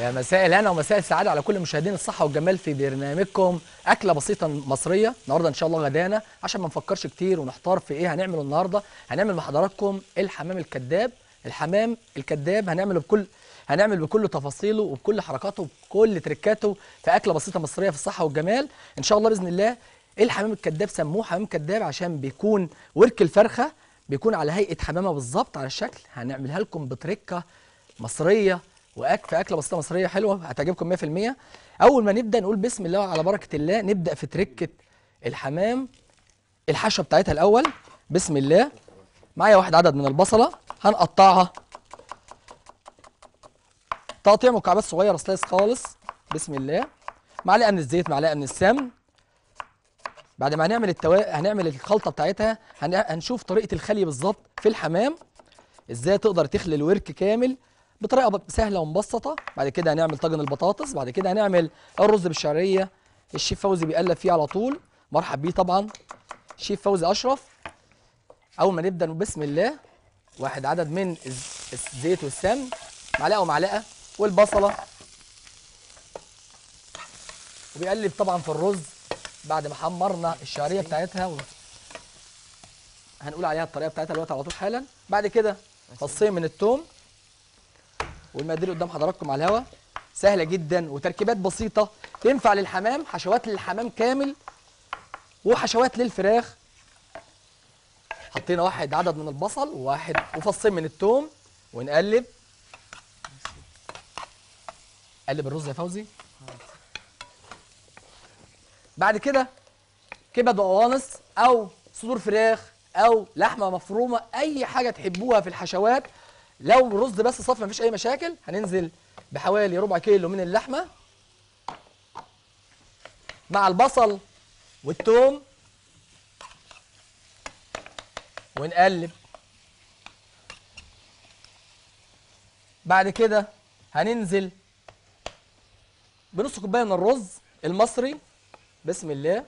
يا مساء الهنا ومساء السعاده على كل مشاهدين الصحه والجمال في برنامجكم اكله بسيطه مصريه النهارده ان شاء الله غدانا عشان ما نفكرش كتير ونحتار في ايه هنعمله النهارده هنعمل مع حضراتكم الحمام الكذاب الحمام الكذاب هنعمله بكل هنعمل بكل تفاصيله وبكل حركاته وبكل تركاته في اكله بسيطه مصريه في الصحه والجمال ان شاء الله باذن الله الحمام الكذاب سموه حمام كذاب عشان بيكون ورك الفرخه بيكون على هيئه حمامه بالظبط على الشكل هنعملها لكم بتركه مصريه واكل في اكله بسيطه مصريه حلوه هتعجبكم 100% اول ما نبدا نقول بسم الله على بركه الله نبدا في تركه الحمام الحشوه بتاعتها الاول بسم الله معايا واحد عدد من البصله هنقطعها تقطيع مكعبات صغيره سلايس خالص بسم الله معلقه من الزيت معلقه من السمن بعد ما هنعمل التوا... هنعمل الخلطه بتاعتها هن... هنشوف طريقه الخلي بالظبط في الحمام ازاي تقدر تخلي الورك كامل بطريقه سهله ومبسطه بعد كده هنعمل طاجن البطاطس بعد كده هنعمل الرز بالشعريه الشيف فوزي بيقلب فيه على طول مرحب بيه طبعا شيف فوزي اشرف اول ما نبدا بسم الله واحد عدد من الزيت والسمن معلقه ومعلقه والبصله وبيقلب طبعا في الرز بعد ما حمرنا الشعريه بتاعتها هنقول عليها الطريقه بتاعتها دلوقتي على طول حالا بعد كده فصين من الثوم والمقادير قدام حضراتكم على الهواء سهله جدا وتركيبات بسيطه تنفع للحمام حشوات للحمام كامل وحشوات للفراخ حطينا واحد عدد من البصل وواحد وفصين من الثوم ونقلب قلب الرز يا فوزي بعد كده كبد وقوانص او صدور فراخ او لحمه مفرومه اي حاجه تحبوها في الحشوات لو رز بس صافي مفيش اي مشاكل هننزل بحوالي ربع كيلو من اللحمه مع البصل والثوم ونقلب بعد كده هننزل بنص كوبايه من الرز المصري بسم الله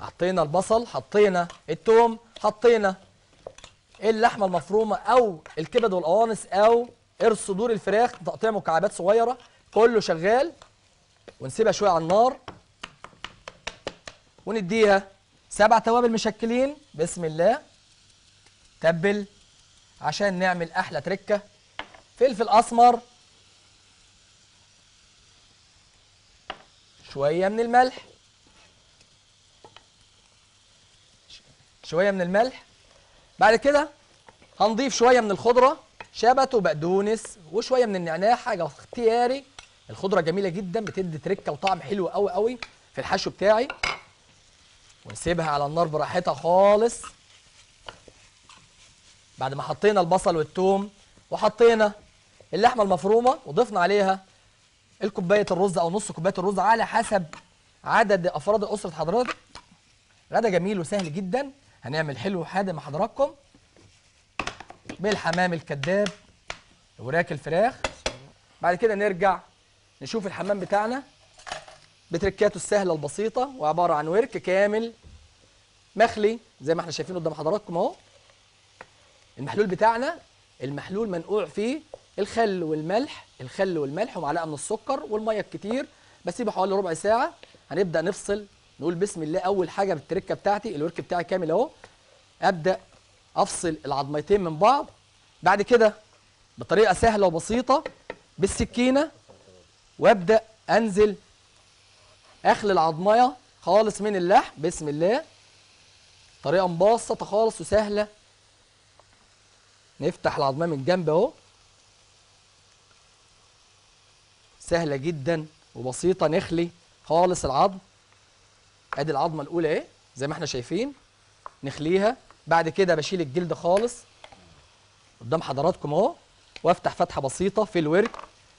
حطينا البصل حطينا الثوم حطينا اللحمه المفرومه او الكبد والقوانص او قرص صدور الفراخ تقطيع مكعبات صغيره كله شغال ونسيبها شويه على النار ونديها سبع توابل مشكلين بسم الله تبل عشان نعمل احلى تركه فلفل اسمر شويه من الملح شويه من الملح بعد كده هنضيف شويه من الخضره شبت وبقدونس وشويه من النعناع حاجه اختياري الخضره جميله جدا بتدي تركه وطعم حلو قوي قوي في الحشو بتاعي ونسيبها على النار براحتها خالص بعد ما حطينا البصل والثوم وحطينا اللحمه المفرومه وضفنا عليها الكوبايه الرز او نص كوبايه الرز على حسب عدد افراد اسره حضرتك غدا جميل وسهل جدا هنعمل حلو حادم مع حضراتكم بالحمام الكذاب وراك الفراخ بعد كده نرجع نشوف الحمام بتاعنا بتركاته السهله البسيطه وعباره عن ورك كامل مخلي زي ما احنا شايفين قدام حضراتكم اهو المحلول بتاعنا المحلول منقوع فيه الخل والملح الخل والملح ومعلقه من السكر والميه الكتير بسيبه حوالي ربع ساعه هنبدا نفصل نقول بسم الله اول حاجه بالتركه بتاعتي الورك بتاعي كامل اهو ابدا افصل العظميتين من بعض بعد كده بطريقه سهله وبسيطه بالسكينه وابدا انزل اخلي العظميه خالص من اللحم بسم الله طريقه مبسطه خالص وسهله نفتح العظميه من الجنب اهو سهله جدا وبسيطه نخلي خالص العظم ادي العظمه الاولى اهي زي ما احنا شايفين نخليها بعد كده بشيل الجلد خالص قدام حضراتكم اهو وافتح فتحه بسيطه في الورك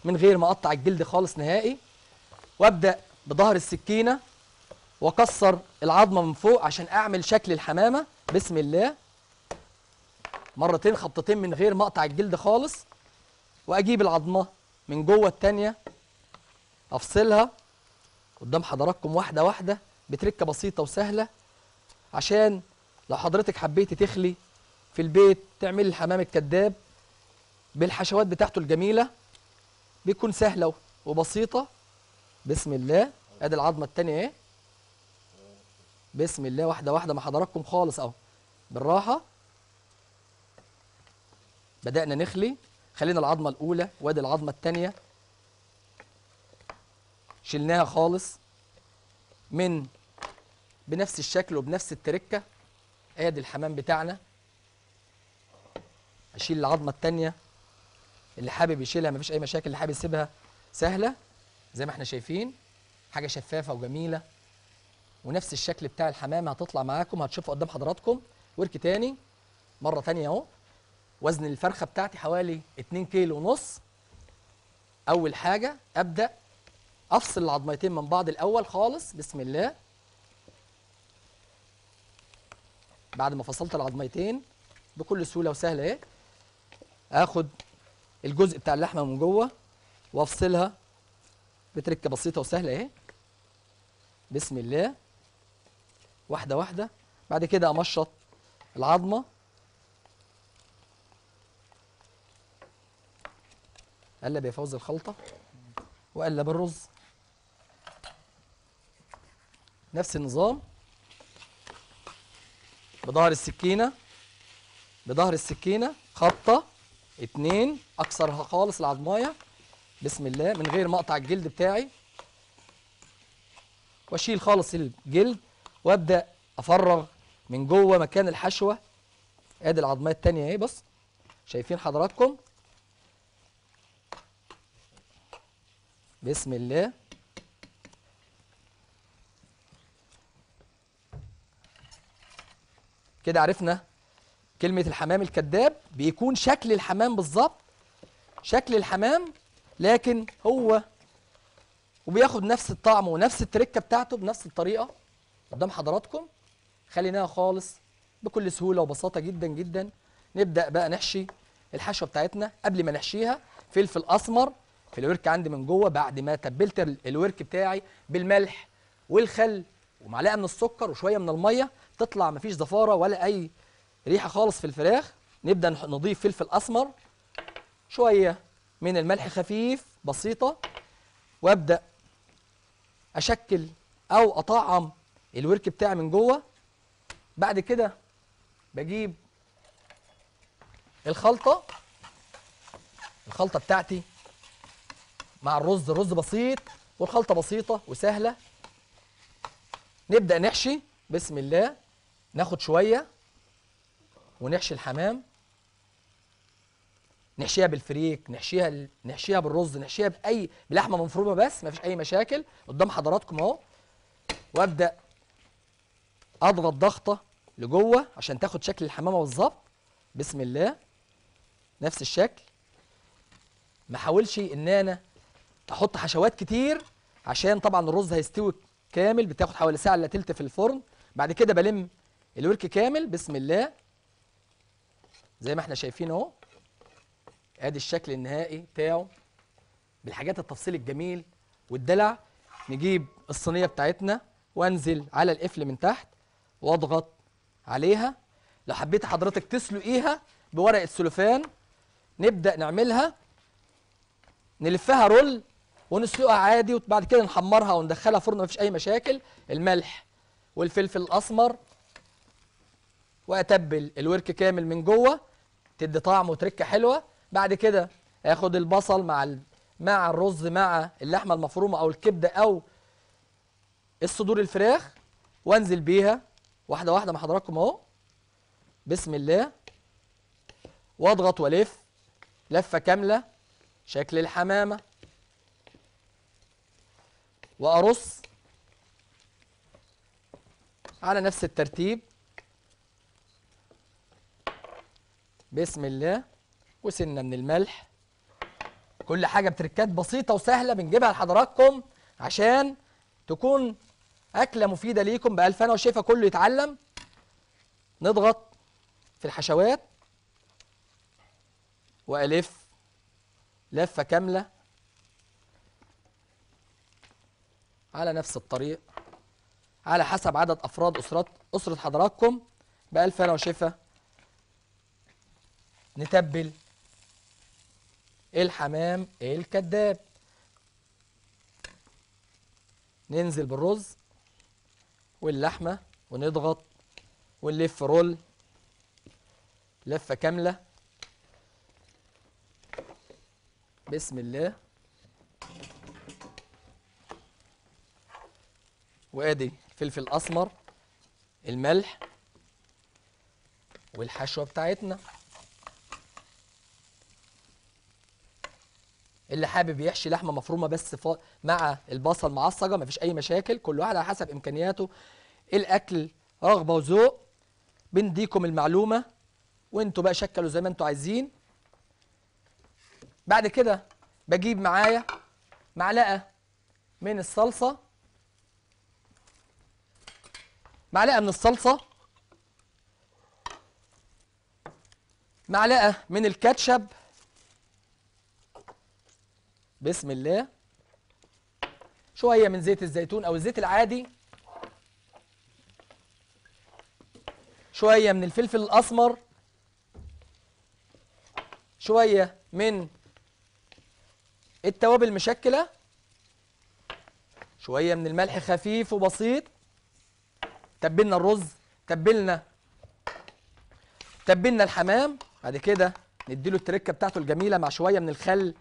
من غير ما اقطع الجلد خالص نهائي وابدا بظهر السكينه واكسر العظمه من فوق عشان اعمل شكل الحمامه بسم الله مرتين خبطتين من غير ما اقطع الجلد خالص واجيب العظمه من جوه الثانيه افصلها قدام حضراتكم واحده واحده بتركه بسيطه وسهله عشان لو حضرتك حبيتي تخلي في البيت تعمل الحمام الكذاب بالحشوات بتاعته الجميله بيكون سهله وبسيطه بسم الله ادي العظمه الثانيه اهي بسم الله واحده واحده مع حضراتكم خالص اهو بالراحه بدانا نخلي خلينا العظمه الاولى وادي العظمه الثانيه شلناها خالص من بنفس الشكل وبنفس التركه ادي الحمام بتاعنا اشيل العظمه الثانيه اللي حابب يشيلها مفيش اي مشاكل اللي حابب يسيبها سهله زي ما احنا شايفين حاجه شفافه وجميله ونفس الشكل بتاع الحمام هتطلع معاكم هتشوفوا قدام حضراتكم ورك تاني مره تانيه اهو وزن الفرخه بتاعتي حوالي 2 كيلو ونص اول حاجه ابدا افصل العظميتين من بعض الاول خالص بسم الله بعد ما فصلت العظميتين بكل سهوله وسهله اهي اخد الجزء بتاع اللحمه من جوه وافصلها بتركه بسيطه وسهله اهي بسم الله واحده واحده بعد كده امشط العظمه قلب يا فوز الخلطه وقلب الرز نفس النظام بظهر السكينه بظهر السكينه خبطه اتنين اكسرها خالص العظمايه بسم الله من غير ما اقطع الجلد بتاعي واشيل خالص الجلد وابدا افرغ من جوه مكان الحشوه ادي العظميه التانيه اهي بص شايفين حضراتكم بسم الله كده عرفنا كلمة الحمام الكذاب بيكون شكل الحمام بالظبط شكل الحمام لكن هو وبياخد نفس الطعم ونفس التركة بتاعته بنفس الطريقة قدام حضراتكم خليناها خالص بكل سهولة وبساطة جدا جدا نبدأ بقى نحشي الحشوة بتاعتنا قبل ما نحشيها فلفل أسمر في الورك عندي من جوه بعد ما تبلت الورك بتاعي بالملح والخل ومعلقه من السكر وشويه من الميه تطلع مفيش زفاره ولا اي ريحه خالص في الفراخ نبدا نضيف فلفل اسمر شويه من الملح خفيف بسيطه وابدا اشكل او اطعم الورك بتاعي من جوه بعد كده بجيب الخلطه الخلطه بتاعتي مع الرز الرز بسيط والخلطه بسيطه وسهله نبدا نحشي بسم الله ناخد شويه ونحشي الحمام نحشيها بالفريك نحشيها ال... نحشيها بالرز نحشيها باي بلحمه مفرومه بس مفيش اي مشاكل قدام حضراتكم اهو وابدا اضغط ضغطه لجوه عشان تاخد شكل الحمامه بالظبط بسم الله نفس الشكل ما احاولش ان انا احط حشوات كتير عشان طبعا الرز هيستوي كامل بتاخد حوالي ساعه الا تلت في الفرن بعد كده بلم الورك كامل بسم الله زي ما احنا شايفين اهو ادي الشكل النهائي بتاعه بالحاجات التفصيل الجميل والدلع نجيب الصينيه بتاعتنا وانزل على القفل من تحت واضغط عليها لو حبيت حضرتك تسلقيها بورقه السلوفان نبدا نعملها نلفها رول ونسلقها عادي وبعد كده نحمرها وندخلها فرن مفيش اي مشاكل الملح والفلفل الاسمر واتبل الورك كامل من جوه تدي طعم وتركه حلوه بعد كده اخد البصل مع ال... مع الرز مع اللحمه المفرومه او الكبده او الصدور الفراخ وانزل بيها واحده واحده مع حضراتكم اهو بسم الله واضغط والف لفه كامله شكل الحمامه وارص على نفس الترتيب بسم الله وسنه من الملح كل حاجه بتركات بسيطه وسهله بنجيبها لحضراتكم عشان تكون اكله مفيده ليكم بالف انا وشيفه كله يتعلم نضغط في الحشوات والف لفه كامله على نفس الطريق على حسب عدد افراد اسرات اسره حضراتكم بالف انا وشيفه نتبل إيه الحمام إيه الكذاب ننزل بالرز واللحمة ونضغط ونلف رول لفة كاملة بسم الله وادي الفلفل الأسمر الملح والحشوة بتاعتنا اللي حابب يحشي لحمه مفرومه بس مع البصل معصجه مفيش اي مشاكل كل واحد على حسب امكانياته الاكل رغبه وذوق بنديكم المعلومه وانتوا بقى شكلوا زي ما انتوا عايزين بعد كده بجيب معايا معلقه من الصلصه معلقه من الصلصه معلقه من الكاتشب بسم الله شوية من زيت الزيتون أو الزيت العادي شوية من الفلفل الأسمر شوية من التوابل المشكلة شوية من الملح خفيف وبسيط تبلنا الرز تبلنا تبلنا الحمام بعد كده نديله التركه بتاعته الجميله مع شويه من الخل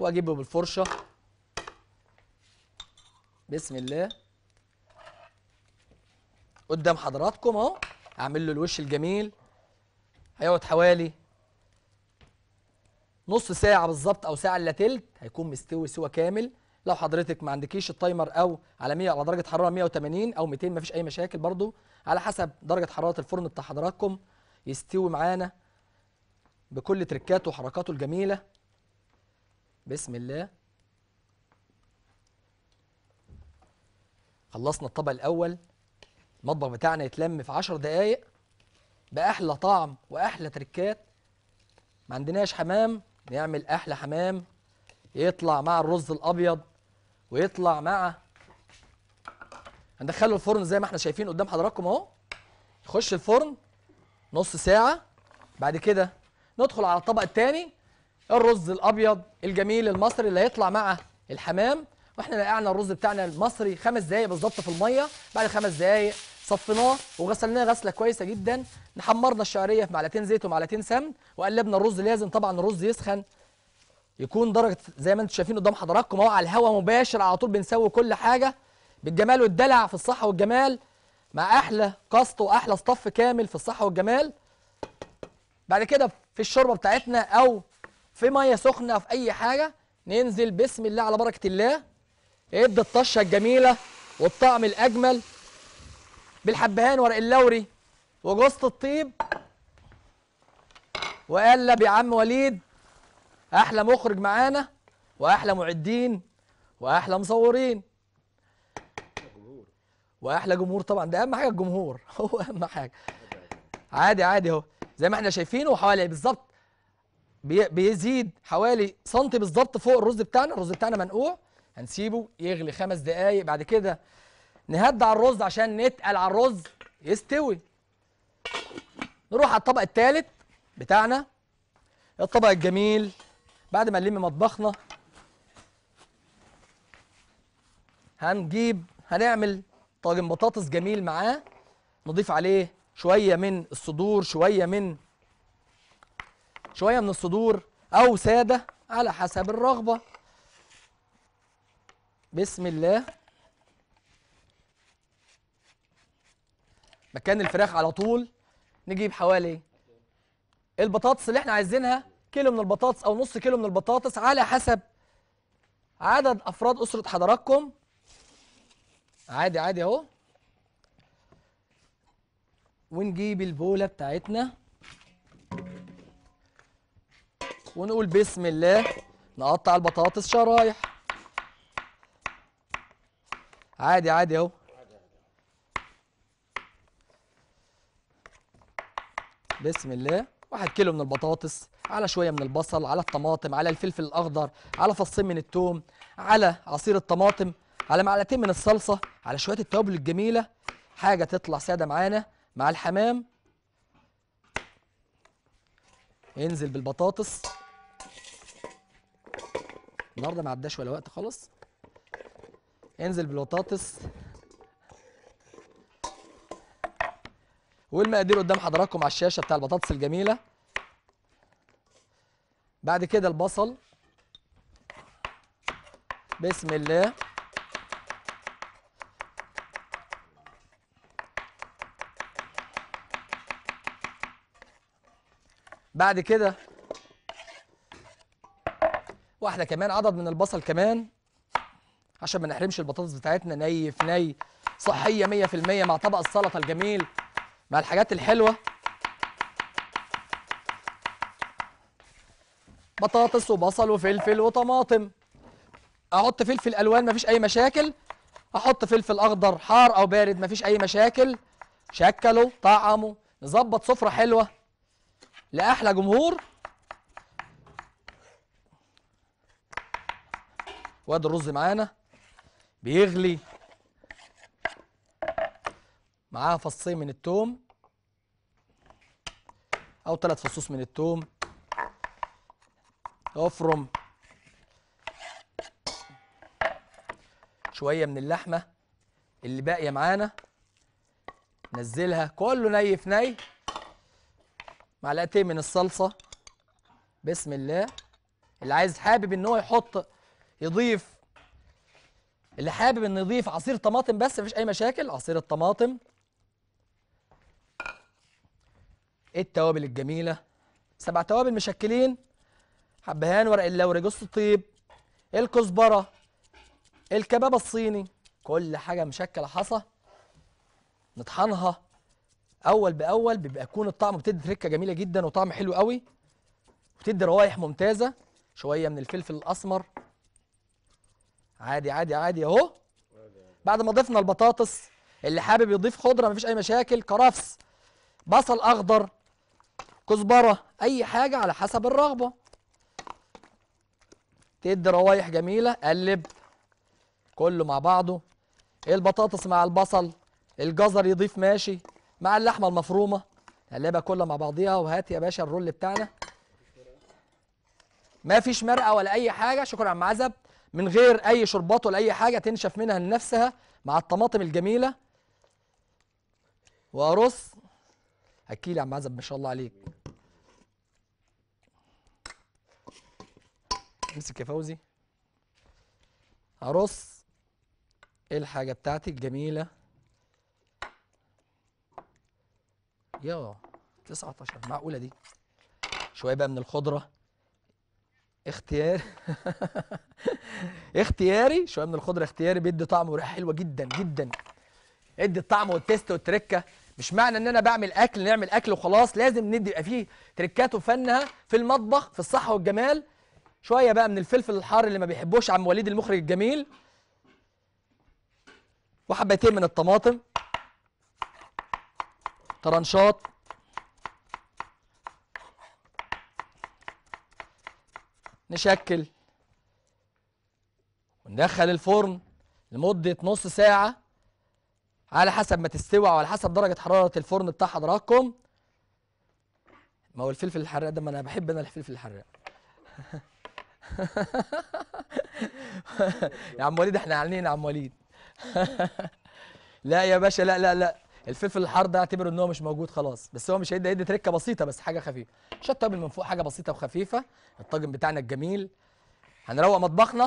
واجيبه بالفرشه بسم الله قدام حضراتكم اهو اعمل له الوش الجميل هيقعد حوالي نص ساعه بالظبط او ساعه الا تلت هيكون مستوي سوا كامل لو حضرتك ما عندكيش التايمر او على 100 على درجه حراره 180 او 200 مفيش اي مشاكل برضو على حسب درجه حراره الفرن بتاع حضراتكم يستوي معانا بكل تركاته وحركاته الجميله بسم الله خلصنا الطبق الاول المطبخ بتاعنا يتلم في 10 دقايق باحلى طعم واحلى تركات ما عندناش حمام نعمل احلى حمام يطلع مع الرز الابيض ويطلع مع هندخله الفرن زي ما احنا شايفين قدام حضراتكم اهو يخش الفرن نص ساعه بعد كده ندخل على الطبق الثاني الرز الابيض الجميل المصري اللي هيطلع مع الحمام واحنا نقعنا الرز بتاعنا المصري خمس دقايق بالظبط في الميه بعد خمس دقايق صفيناه وغسلناه غسله كويسه جدا نحمرنا الشعريه في معلتين زيت ومعلتين سمن وقلبنا الرز لازم طبعا الرز يسخن يكون درجه زي ما انتم شايفين قدام حضراتكم اهو على الهواء مباشر على طول بنسوي كل حاجه بالجمال والدلع في الصحه والجمال مع احلى قسط واحلى صف كامل في الصحه والجمال بعد كده في الشوربه بتاعتنا او في ميه سخنه في اي حاجه ننزل بسم الله على بركه الله ادي الطشه الجميله والطعم الاجمل بالحبهان ورق اللوري وجوزة الطيب وقلب يا عم وليد احلى مخرج معانا واحلى معدين واحلى مصورين واحلى جمهور طبعا ده اهم حاجه الجمهور هو اهم حاجه عادي عادي اهو زي ما احنا شايفينه حوالي بالظبط بيزيد حوالي سنتي بالظبط فوق الرز بتاعنا الرز بتاعنا منقوع هنسيبه يغلي خمس دقايق بعد كده نهد على الرز عشان نتقل على الرز يستوي نروح على الطبق الثالث بتاعنا الطبق الجميل بعد ما نلم مطبخنا هنجيب هنعمل طاجن بطاطس جميل معاه نضيف عليه شويه من الصدور شويه من شوية من الصدور أو سادة على حسب الرغبة بسم الله مكان الفراخ على طول نجيب حوالي البطاطس اللي احنا عايزينها كيلو من البطاطس او نص كيلو من البطاطس على حسب عدد افراد اسره حضراتكم عادي عادي اهو ونجيب البوله بتاعتنا ونقول بسم الله نقطع البطاطس شرايح عادي عادي اهو بسم الله واحد كيلو من البطاطس على شويه من البصل على الطماطم على الفلفل الاخضر على فصين من التوم على عصير الطماطم على معلقتين من الصلصه على شويه التوابل الجميله حاجه تطلع ساده معانا مع الحمام انزل بالبطاطس النهارده ما عداش ولا وقت خالص انزل بالبطاطس والمقادير قدام حضراتكم على الشاشه بتاع البطاطس الجميله بعد كده البصل بسم الله بعد كده واحده كمان عدد من البصل كمان عشان ما نحرمش البطاطس بتاعتنا ني في ني صحيه 100% مع طبق السلطه الجميل مع الحاجات الحلوه بطاطس وبصل وفلفل وطماطم احط فلفل الوان مفيش اي مشاكل احط فلفل اخضر حار او بارد مفيش اي مشاكل شكله طعمه نظبط سفره حلوه لاحلى جمهور وادي الرز معانا بيغلي معاها فصين من التوم او ثلاث فصوص من التوم افرم شويه من اللحمه اللي باقيه معانا نزلها كله ني في ني معلقتين من الصلصه بسم الله اللي عايز حابب ان هو يحط يضيف اللي حابب انه يضيف عصير طماطم بس مفيش اي مشاكل عصير الطماطم التوابل الجميله سبع توابل مشكلين حبهان ورق اللوري جوز الطيب الكزبره الكباب الصيني كل حاجه مشكله حصى نطحنها اول باول بيبقى يكون الطعم بتدي تركه جميله جدا وطعم حلو قوي وبتدي روايح ممتازه شويه من الفلفل الاسمر عادي عادي عادي اهو بعد ما ضفنا البطاطس اللي حابب يضيف خضره مفيش اي مشاكل كرفس بصل اخضر كزبره اي حاجه على حسب الرغبه تدي روايح جميله قلب كله مع بعضه البطاطس مع البصل الجزر يضيف ماشي مع اللحمه المفرومه قلبها كلها مع بعضيها وهات يا باشا الرول بتاعنا ما فيش مرقه ولا اي حاجه شكرا يا عم عزب من غير اي شربات ولا اي حاجه تنشف منها لنفسها مع الطماطم الجميله وارص اكيل يا عم عزب ما شاء الله عليك امسك يا فوزي ارص إيه الحاجه بتاعتي الجميله يا 19 معقوله دي شويه بقى من الخضره اختياري اختياري شويه من الخضره اختياري بيدي طعم وريحه حلوه جدا جدا ادي الطعم والتيست والتركه مش معنى ان انا بعمل اكل نعمل اكل وخلاص لازم ندي يبقى فيه تركات وفنها في المطبخ في الصحه والجمال شويه بقى من الفلفل الحار اللي ما بيحبوش عم وليد المخرج الجميل وحبتين من الطماطم طرنشات نشكل وندخل الفرن لمدة نص ساعة على حسب ما تستوي وعلى حسب درجة حرارة الفرن بتاع حضراتكم ما هو الفلفل الحراق ده ما انا بحب انا الفلفل الحراق يا عم وليد احنا عاملين يا عم وليد لا يا باشا لا لا لا الفلفل الحار ده اعتبره ان هو مش موجود خلاص بس هو مش هيدي هيدي تركه بسيطه بس حاجه خفيفه شط توابل من فوق حاجه بسيطه وخفيفه الطاجن بتاعنا الجميل هنروق مطبخنا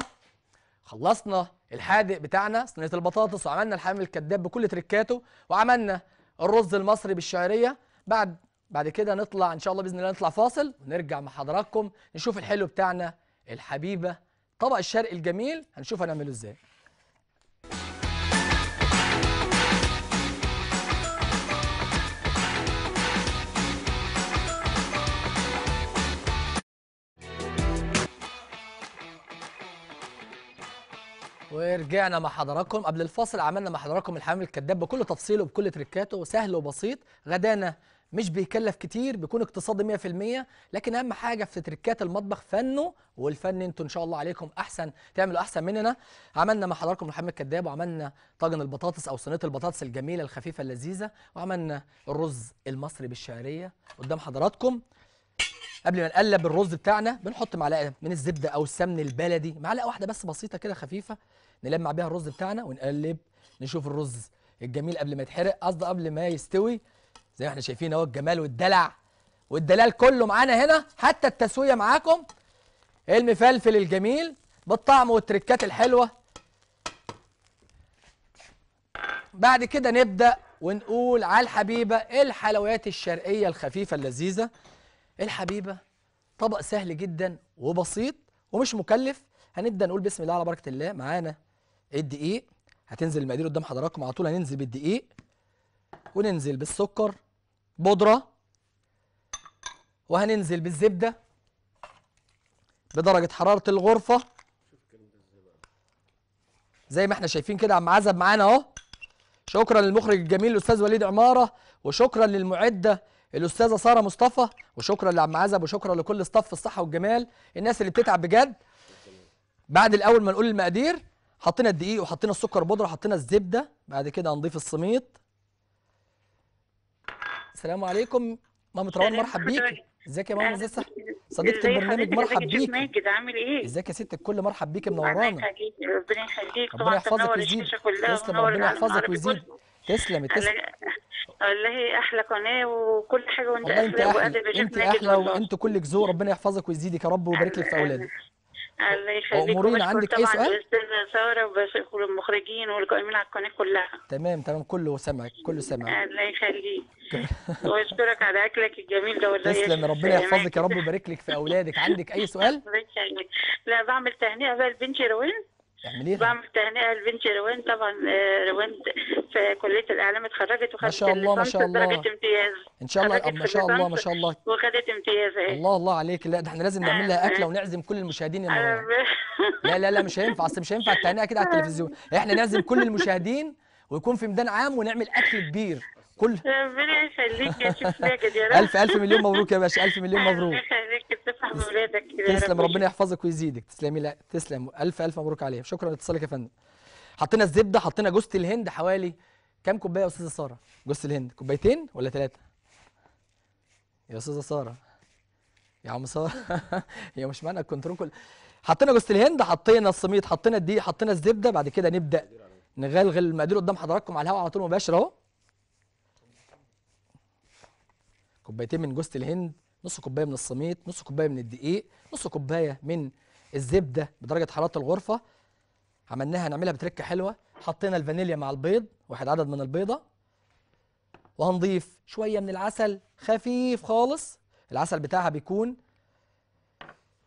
خلصنا الحادق بتاعنا صينيه البطاطس وعملنا الحمام الكذاب بكل تركاته وعملنا الرز المصري بالشعريه بعد بعد كده نطلع ان شاء الله باذن الله نطلع فاصل ونرجع مع حضراتكم نشوف الحلو بتاعنا الحبيبه طبق الشرق الجميل هنشوف هنعمله ازاي ورجعنا مع حضراتكم قبل الفاصل عملنا مع حضراتكم الحمام الكذاب بكل تفصيله وبكل تريكاته سهل وبسيط غدانا مش بيكلف كتير بيكون اقتصادي 100% لكن اهم حاجه في تركات المطبخ فنه والفن انتوا ان شاء الله عليكم احسن تعملوا احسن مننا عملنا مع حضراتكم محمد الكذاب وعملنا طاجن البطاطس او صينيه البطاطس الجميله الخفيفه اللذيذه وعملنا الرز المصري بالشعريه قدام حضراتكم قبل ما نقلب الرز بتاعنا بنحط معلقه من الزبده او السمن البلدي معلقه واحده بس بسيطه كده خفيفه نلمع بيها الرز بتاعنا ونقلب نشوف الرز الجميل قبل ما يتحرق قصدي قبل ما يستوي زي ما احنا شايفين اهو الجمال والدلع والدلال كله معانا هنا حتى التسويه معاكم المفلفل الجميل بالطعم والتركات الحلوه بعد كده نبدا ونقول على الحبيبه الحلويات الشرقيه الخفيفه اللذيذه الحبيبه طبق سهل جدا وبسيط ومش مكلف هنبدا نقول بسم الله على بركه الله معانا الدقيق هتنزل المقادير قدام حضراتكم على طول هننزل بالدقيق وننزل بالسكر بودره وهننزل بالزبده بدرجه حراره الغرفه زي ما احنا شايفين كده عم عزب معانا اهو شكرا للمخرج الجميل الاستاذ وليد عماره وشكرا للمعده الاستاذه ساره مصطفى وشكرا لعم عزب وشكرا لكل ستاف الصحه والجمال الناس اللي بتتعب بجد بعد الاول ما نقول المقادير حطينا الدقيق وحطينا السكر بودره وحطينا الزبده بعد كده هنضيف السميط السلام عليكم ماما روان مرحب بيكي ازيك يا ماما ازيك صح صديقه البرنامج مرحب بيك ماجد عامل ايه ازيك يا ست الكل مرحب بيك منورانا ربنا يخليك ربنا يحفظك ويزيد تسلم ربنا يحفظك ويزيد تسلم تسلم والله احلى قناه وكل حاجه وانت احلى وانت احلى وانت كلك زور ربنا يحفظك ويزيدك يا رب ويبارك لك في اولادك الله يخليك وامورينا عندك اي سؤال؟ الاستاذه ساره والقائمين على القناه كلها تمام تمام كله سمعك كله سمعك الله يخليك واشكرك على اكلك الجميل ده والله تسلم ربنا يحفظك يا رب ويبارك لك في اولادك عندك اي سؤال؟ لا بعمل تهنئه بقى لبنتي روين تعمليها بعمل تهنئه لبنتي روان طبعا آه، روان في كليه الاعلام اتخرجت وخدت ما شاء الله ما شاء الله درجه امتياز ان شاء الله ما شاء الله ما شاء الله وخدت امتياز اهي الله الله عليك لا ده احنا لازم نعمل لها آه، اكله آه. ونعزم كل المشاهدين يا لا لا لا مش هينفع اصل مش هينفع التهنئه كده على التلفزيون احنا نعزم كل المشاهدين ويكون في ميدان عام ونعمل اكل كبير كل ربنا يخليك يا شيخ ماجد يا رب الف الف مليون مبروك يا باشا الف مليون مبروك ربنا يخليك تسعد اولادك تسلم ربنا يحفظك ويزيدك تسلمي لا تسلم الف الف مبروك عليها شكرا لاتصالك يا فندم حطينا الزبده حطينا جوزة الهند حوالي كام كوبايه يا استاذه ساره جوزة الهند كوبايتين ولا ثلاثه يا استاذه ساره يا عم ساره هي مش معنى الكنترول كل حطينا جوزة الهند حطينا الصميت حطينا الدقيق حطينا الزبده بعد كده نبدا نغلغل المقادير قدام حضراتكم على الهواء على طول مباشر اهو كوبايتين من جوزة الهند نص كوباية من الصميت نص كوباية من الدقيق نص كوباية من الزبدة بدرجة حرارة الغرفة عملناها هنعملها بتركة حلوة حطينا الفانيليا مع البيض واحد عدد من البيضة وهنضيف شوية من العسل خفيف خالص العسل بتاعها بيكون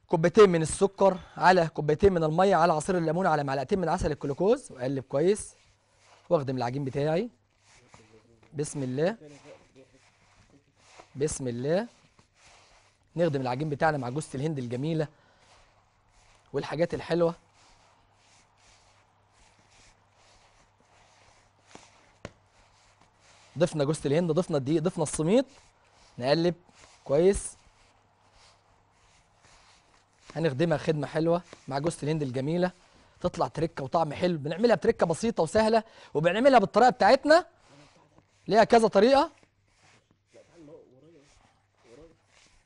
كوبايتين من السكر على كوبايتين من الميه على عصير الليمون على معلقتين من عسل الجلوكوز واقلب كويس واخدم العجين بتاعي بسم الله بسم الله نخدم العجين بتاعنا مع جوزة الهند الجميلة والحاجات الحلوة ضفنا جوزة الهند ضفنا الدقيق ضفنا السميط نقلب كويس هنخدمها خدمة حلوة مع جوزة الهند الجميلة تطلع تركة وطعم حلو بنعملها بتركة بسيطة وسهلة وبنعملها بالطريقة بتاعتنا ليها كذا طريقة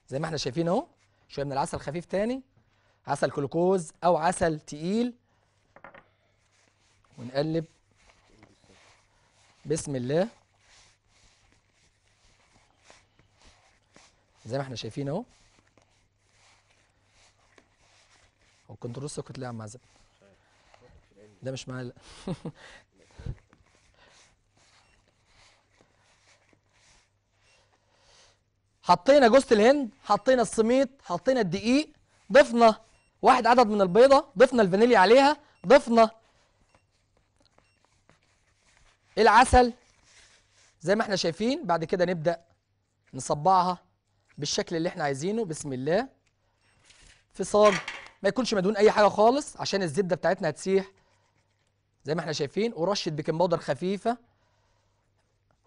زي ما احنا شايفين اهو شويه من العسل خفيف تاني عسل كلوكوز او عسل تقيل ونقلب بسم الله زي ما احنا شايفين اهو والكنترول سوكت ليه يا عم ده مش معايا حطينا جوزة الهند حطينا السميط حطينا الدقيق ضفنا واحد عدد من البيضة ضفنا الفانيليا عليها ضفنا العسل زي ما احنا شايفين بعد كده نبدأ نصبعها بالشكل اللي احنا عايزينه بسم الله في صاج ما يكونش مدهون اي حاجه خالص عشان الزبده بتاعتنا هتسيح زي ما احنا شايفين ورشه بيكنج باودر خفيفه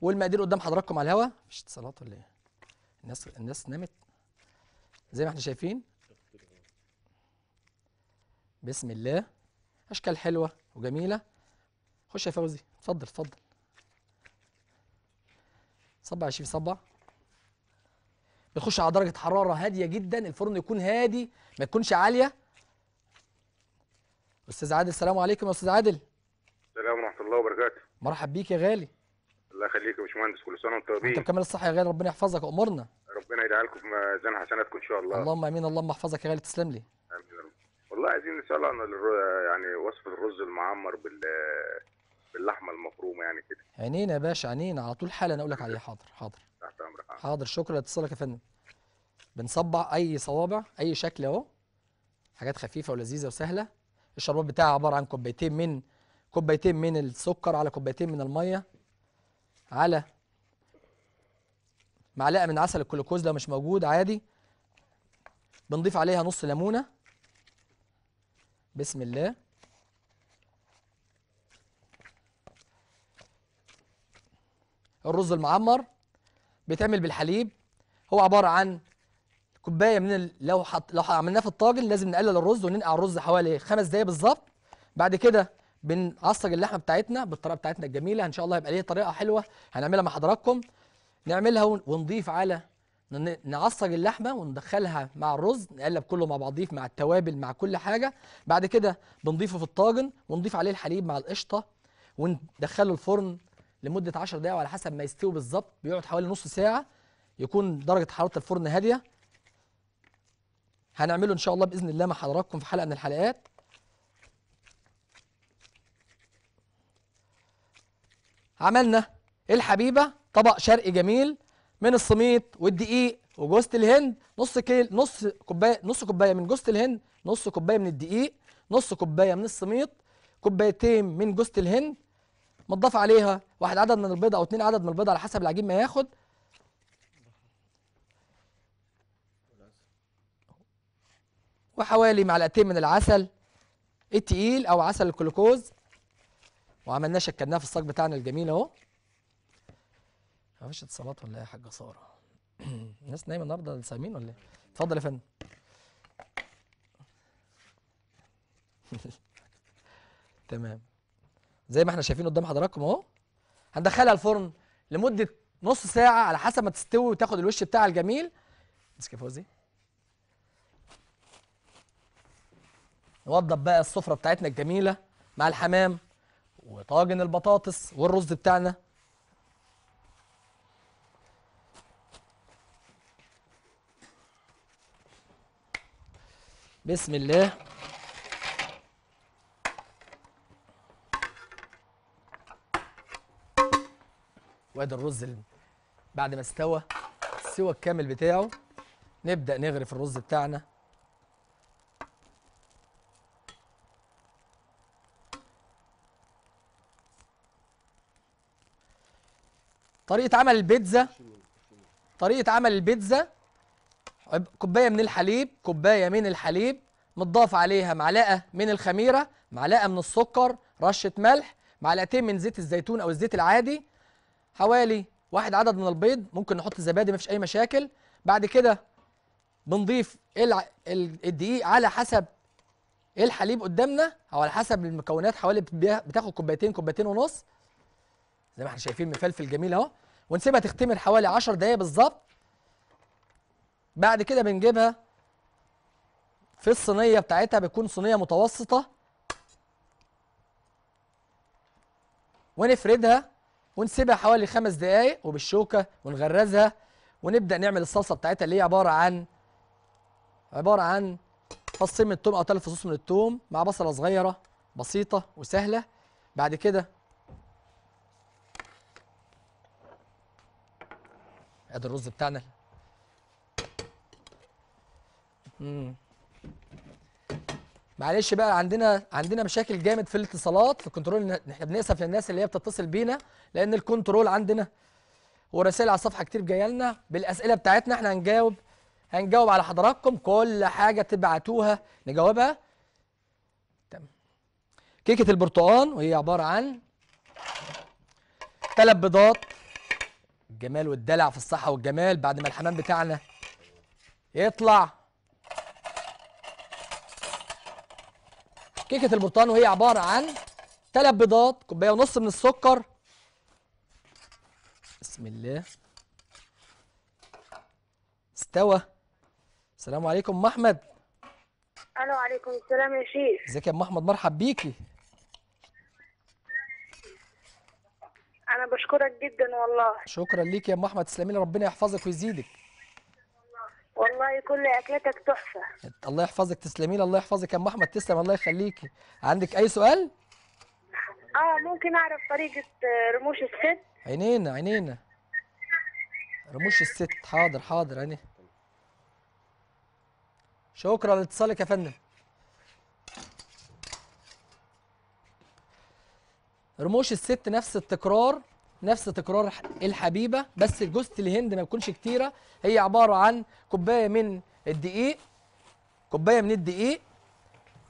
والمقادير قدام حضراتكم على الهواء مش اتصالات ولا ايه الناس الناس نامت زي ما احنا شايفين بسم الله اشكال حلوه وجميله خش يا فوزي اتفضل اتفضل صبع يا شيخ صبع بتخش على درجه حراره هاديه جدا الفرن يكون هادي ما يكونش عاليه استاذ عادل السلام عليكم يا استاذ عادل السلام ورحمه الله وبركاته مرحب بيك يا غالي فيك يا باشمهندس كل سنه وانت طيبين انت بكامل الصحه يا غالي ربنا يحفظك وامورنا ربنا يدعي لكم في آه، ميزان حسناتكم ان شاء الله اللهم امين اللهم احفظك يا غالي تسلم لي امين والله عايزين نسال عن يعني وصفه الرز المعمر بال باللحمه المفرومه يعني كده عينينا يا باشا عينينا على طول حالا اقول لك عليه حاضر حاضر تحت امرك آه. حاضر شكرا لاتصالك يا فندم بنصبع اي صوابع اي شكل اهو حاجات خفيفه ولذيذه وسهله الشربات بتاعها عباره عن كوبايتين من كوبايتين من السكر على كوبايتين من الميه على معلقه من عسل الكلوكوز لو مش موجود عادي بنضيف عليها نص ليمونه بسم الله الرز المعمر بيتعمل بالحليب هو عباره عن كوبايه من ال... لو حط... لو عملناه في الطاجن لازم نقلل الرز وننقع الرز حوالي خمس دقايق بالظبط بعد كده بنعصج اللحمه بتاعتنا بالطريقه بتاعتنا الجميله ان شاء الله هيبقى ليها طريقه حلوه هنعملها مع حضراتكم نعملها ونضيف على نعصج اللحمه وندخلها مع الرز نقلب كله مع بعضيه مع التوابل مع كل حاجه بعد كده بنضيفه في الطاجن ونضيف عليه الحليب مع القشطه وندخله الفرن لمده 10 دقائق على حسب ما يستوي بالظبط بيقعد حوالي نص ساعه يكون درجه حراره الفرن هاديه هنعمله ان شاء الله باذن الله مع حضراتكم في حلقه من الحلقات عملنا الحبيبه طبق شرقي جميل من السميط والدقيق وجوزة الهند نص كيل نص كوبايه نص كوبايه من جوزة الهند نص كوبايه من الدقيق نص كوبايه من السميط كوبايتين من جوزة الهند متضاف عليها واحد عدد من البيضه او اتنين عدد من البيضه على حسب العجين ما ياخد وحوالي معلقتين من العسل التقيل او عسل الكلوكوز وعملناه شكلناه في الصاج بتاعنا الجميل اهو ما فيش اتصالات ولا ايه يا حاجه ساره الناس نايمه النهارده سايمين ولا ايه اتفضل يا فندم تمام زي ما احنا شايفين قدام حضراتكم اهو هندخلها الفرن لمده نص ساعه على حسب ما تستوي وتاخد الوش بتاعها الجميل مسك فوزي نوضب بقى السفره بتاعتنا الجميله مع الحمام وطاجن البطاطس والرز بتاعنا بسم الله وادي الرز بعد ما استوى السوى الكامل بتاعه نبدا نغرف الرز بتاعنا طريقة عمل البيتزا طريقة عمل البيتزا كوباية من الحليب كوباية من الحليب متضاف عليها معلقة من الخميرة معلقة من السكر رشة ملح معلقتين من زيت الزيتون أو الزيت العادي حوالي واحد عدد من البيض ممكن نحط زبادي مفيش أي مشاكل بعد كده بنضيف الدقيق على حسب الحليب قدامنا أو على حسب المكونات حوالي بتاخد كوبايتين كوبايتين ونص زي ما احنا شايفين مفلفل جميل اهو ونسيبها تختمر حوالي 10 دقايق بالظبط بعد كده بنجيبها في الصينيه بتاعتها بتكون صينيه متوسطه ونفردها ونسيبها حوالي خمس دقايق وبالشوكه ونغرزها ونبدا نعمل الصلصه بتاعتها اللي هي عباره عن عباره عن فصين من التوم او ثلاث فصوص من التوم مع بصله صغيره بسيطه وسهله بعد كده ادي الرز بتاعنا مم. معلش بقى عندنا عندنا مشاكل جامد في الاتصالات في الكنترول احنا بنأسف للناس اللي هي بتتصل بينا لان الكنترول عندنا ورسائل على الصفحه كتير جايه لنا بالاسئله بتاعتنا احنا هنجاوب هنجاوب على حضراتكم كل حاجه تبعتوها نجاوبها تمام كيكه البرتقال وهي عباره عن ثلاث بيضات الجمال والدلع في الصحة والجمال بعد ما الحمام بتاعنا يطلع كيكة البرتقال وهي عبارة عن تلات بيضات كوباية ونص من السكر بسم الله استوى السلام عليكم ام احمد الو عليكم السلام يا شيخ ازيك يا ام احمد مرحب بيكي انا بشكرك جدا والله شكرا ليك يا ام احمد تسلمي لي ربنا يحفظك ويزيدك والله كل اكلتك تحفه الله يحفظك تسلمي لي الله يحفظك يا ام احمد تسلم الله يخليكي عندك اي سؤال اه ممكن اعرف طريقه آه، رموش الست عينينا عينينا رموش الست حاضر حاضر عيني شكرا لاتصالك يا فندم رموش الست نفس التكرار نفس تكرار الحبيبه بس جوزة الهند ما بتكونش كتيره هي عباره عن كوبايه من الدقيق كوبايه من الدقيق